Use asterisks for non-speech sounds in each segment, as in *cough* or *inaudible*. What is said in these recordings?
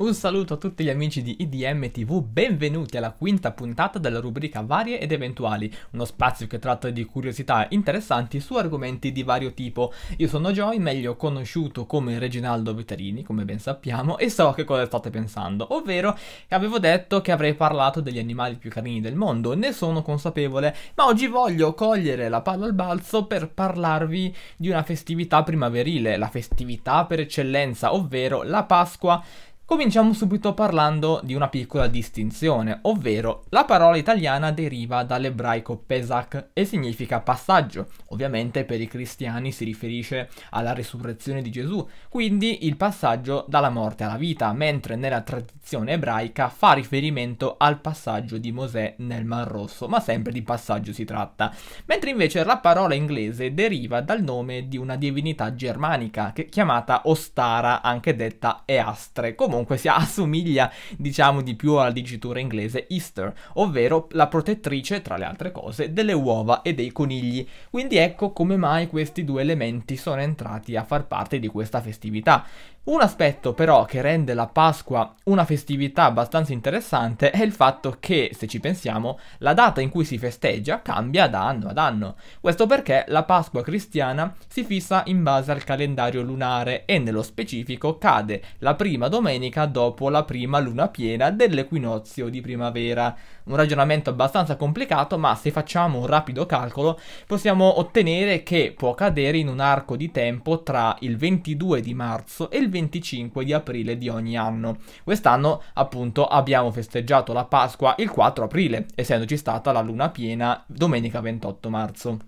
Un saluto a tutti gli amici di IDM TV, benvenuti alla quinta puntata della rubrica Varie ed Eventuali, uno spazio che tratta di curiosità interessanti su argomenti di vario tipo. Io sono Joy, meglio conosciuto come Reginaldo Viterini, come ben sappiamo, e so che cosa state pensando, ovvero che avevo detto che avrei parlato degli animali più carini del mondo, ne sono consapevole, ma oggi voglio cogliere la palla al balzo per parlarvi di una festività primaverile, la festività per eccellenza, ovvero la Pasqua. Cominciamo subito parlando di una piccola distinzione, ovvero la parola italiana deriva dall'ebraico Pesach e significa passaggio. Ovviamente per i cristiani si riferisce alla resurrezione di Gesù, quindi il passaggio dalla morte alla vita, mentre nella tradizione ebraica fa riferimento al passaggio di Mosè nel Mar Rosso, ma sempre di passaggio si tratta. Mentre invece la parola inglese deriva dal nome di una divinità germanica chiamata Ostara, anche detta Eastre. Comunque comunque si *laughs* assomiglia diciamo di più alla dicitura inglese Easter, ovvero la protettrice, tra le altre cose, delle uova e dei conigli. Quindi ecco come mai questi due elementi sono entrati a far parte di questa festività. Un aspetto però che rende la Pasqua una festività abbastanza interessante è il fatto che, se ci pensiamo, la data in cui si festeggia cambia da anno ad anno. Questo perché la Pasqua cristiana si fissa in base al calendario lunare e nello specifico cade la prima domenica dopo la prima luna piena dell'equinozio di primavera. Un ragionamento abbastanza complicato, ma se facciamo un rapido calcolo possiamo ottenere che può cadere in un arco di tempo tra il 22 di marzo e il 20 25 di aprile di ogni anno. Quest'anno appunto abbiamo festeggiato la Pasqua il 4 aprile, essendoci stata la luna piena domenica 28 marzo.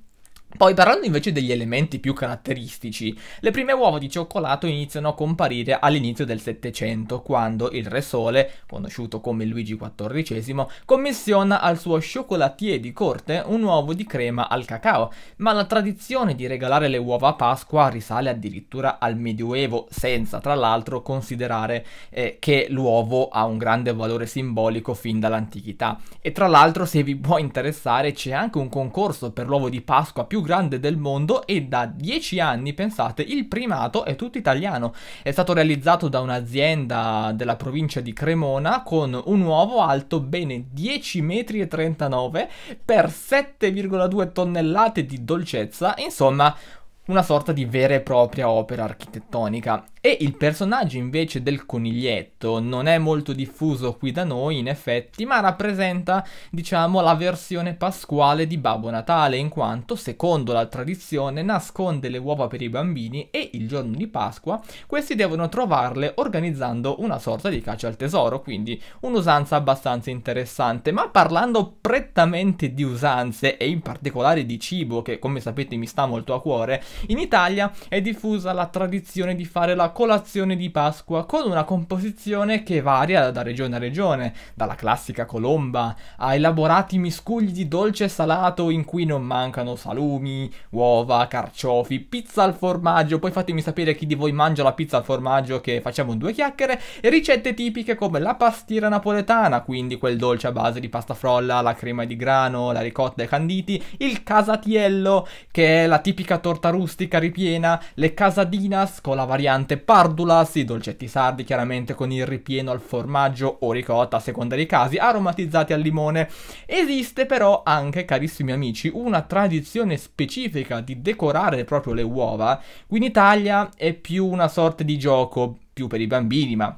Poi parlando invece degli elementi più caratteristici, le prime uova di cioccolato iniziano a comparire all'inizio del Settecento, quando il Re Sole, conosciuto come Luigi XIV, commissiona al suo cioccolatier di corte un uovo di crema al cacao, ma la tradizione di regalare le uova a Pasqua risale addirittura al Medioevo, senza tra l'altro considerare eh, che l'uovo ha un grande valore simbolico fin dall'antichità. E tra l'altro se vi può interessare c'è anche un concorso per l'uovo di Pasqua più grande del mondo e da 10 anni, pensate, il primato è tutto italiano. È stato realizzato da un'azienda della provincia di Cremona con un uovo alto bene 10,39 m per 7,2 tonnellate di dolcezza, insomma una sorta di vera e propria opera architettonica. E il personaggio invece del coniglietto non è molto diffuso qui da noi in effetti, ma rappresenta diciamo la versione pasquale di Babbo Natale in quanto secondo la tradizione nasconde le uova per i bambini e il giorno di Pasqua questi devono trovarle organizzando una sorta di caccia al tesoro, quindi un'usanza abbastanza interessante, ma parlando prettamente di usanze e in particolare di cibo che come sapete mi sta molto a cuore, in Italia è diffusa la tradizione di fare la colazione di Pasqua con una composizione che varia da regione a regione, dalla classica colomba a elaborati miscugli di dolce e salato in cui non mancano salumi, uova, carciofi, pizza al formaggio, poi fatemi sapere chi di voi mangia la pizza al formaggio che facciamo due chiacchiere, e ricette tipiche come la pastiera napoletana, quindi quel dolce a base di pasta frolla, la crema di grano, la ricotta e canditi, il casatiello che è la tipica torta russa rustica ripiena, le casadinas con la variante pardulas, i dolcetti sardi chiaramente con il ripieno al formaggio o ricotta a seconda dei casi, aromatizzati al limone. Esiste però anche, carissimi amici, una tradizione specifica di decorare proprio le uova. Qui in Italia è più una sorta di gioco, più per i bambini, ma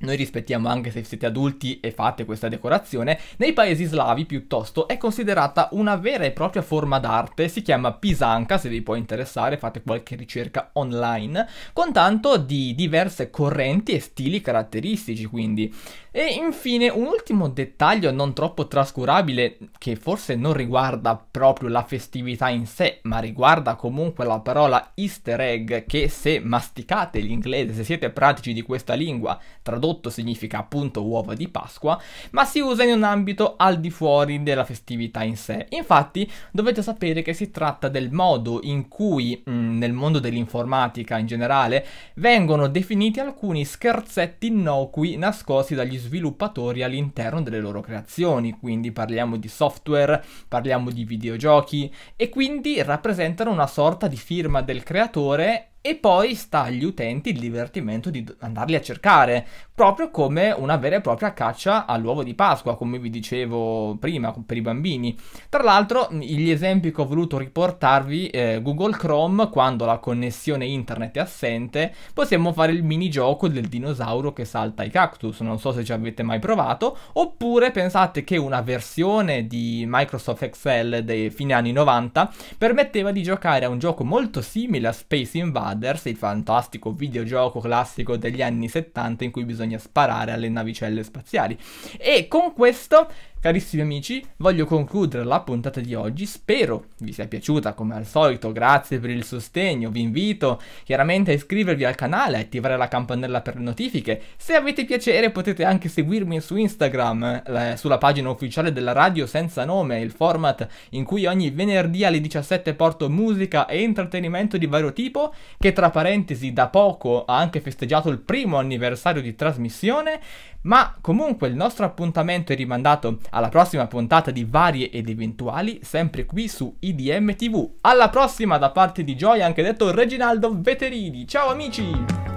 noi rispettiamo anche se siete adulti e fate questa decorazione. Nei paesi slavi piuttosto è considerata una vera e propria forma d'arte, si chiama pisanca se vi può interessare, fate qualche ricerca online, con tanto di diverse correnti e stili caratteristici quindi. E infine un ultimo dettaglio non troppo trascurabile che forse non riguarda proprio la festività in sé, ma riguarda comunque la parola easter egg che se masticate l'inglese, se siete pratici di questa lingua, tradotto tradotto significa appunto uova di Pasqua, ma si usa in un ambito al di fuori della festività in sé. Infatti dovete sapere che si tratta del modo in cui mh, mm, nel mondo dell'informatica in generale vengono definiti alcuni scherzetti innocui nascosti dagli sviluppatori all'interno delle loro creazioni, quindi parliamo di software, parliamo di videogiochi e quindi rappresentano una sorta di firma del creatore e poi sta agli utenti il divertimento di andarli a cercare, proprio come una vera e propria caccia all'uovo di Pasqua, come vi dicevo prima, per i bambini. Tra l'altro, gli esempi che ho voluto riportarvi, eh, Google Chrome, quando la connessione internet è assente, possiamo fare il minigioco del dinosauro che salta i cactus, non so se ci avete mai provato, oppure pensate che una versione di Microsoft Excel dei fine anni 90 permetteva di giocare a un gioco molto simile a Space Invaders, Mothers, il fantastico videogioco classico degli anni 70 in cui bisogna sparare alle navicelle spaziali. E con questo Carissimi amici, voglio concludere la puntata di oggi, spero vi sia piaciuta come al solito, grazie per il sostegno, vi invito chiaramente a iscrivervi al canale, a attivare la campanella per le notifiche, se avete piacere potete anche seguirmi su Instagram, eh, sulla pagina ufficiale della radio senza nome, il format in cui ogni venerdì alle 17 porto musica e intrattenimento di vario tipo, che tra parentesi da poco ha anche festeggiato il primo anniversario di trasmissione, ma comunque il nostro appuntamento è rimandato alla prossima puntata di varie ed eventuali, sempre qui su IDM TV. Alla prossima da parte di Joy, anche detto Reginaldo Veterini. Ciao amici!